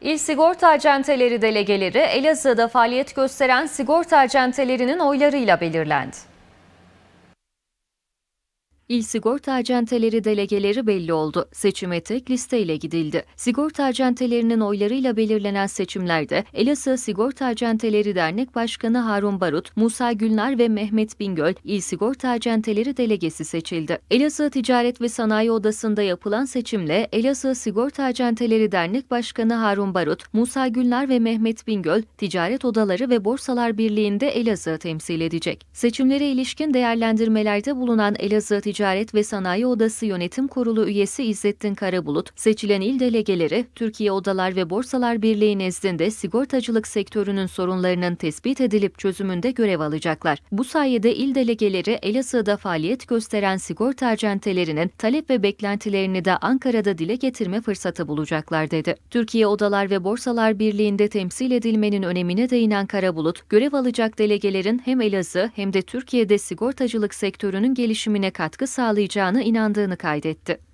İl Sigorta Acenteleri delegeleri Elazığ'da faaliyet gösteren sigorta acentelerinin oylarıyla belirlendi. İl sigorta acenteleri delegeleri belli oldu. Seçime tek listeyle gidildi. Sigorta acentelerinin oylarıyla belirlenen seçimlerde Elazığ Sigorta Acenteleri Dernek Başkanı Harun Barut, Musa Gülnar ve Mehmet Bingöl İl Sigorta Acenteleri delegesi seçildi. Elazığ Ticaret ve Sanayi Odası'nda yapılan seçimle Elazığ Sigorta Acenteleri Dernek Başkanı Harun Barut, Musa Gülnar ve Mehmet Bingöl Ticaret Odaları ve Borsalar Birliği'nde Elazığ temsil edecek. Seçimlere ilişkin değerlendirmelerde bulunan Elazığ Ticaret Ticaret ve Sanayi Odası Yönetim Kurulu üyesi İzzettin Karabulut, seçilen il delegeleri Türkiye Odalar ve Borsalar Birliği nezdinde sigortacılık sektörünün sorunlarının tespit edilip çözümünde görev alacaklar. Bu sayede il delegeleri Elazığ'da faaliyet gösteren sigorta acentelerinin talep ve beklentilerini de Ankara'da dile getirme fırsatı bulacaklar dedi. Türkiye Odalar ve Borsalar Birliği'nde temsil edilmenin önemine değinen Karabulut, görev alacak delegelerin hem Elazığ hem de Türkiye'de sigortacılık sektörünün gelişimine katkı sağlayacağına inandığını kaydetti.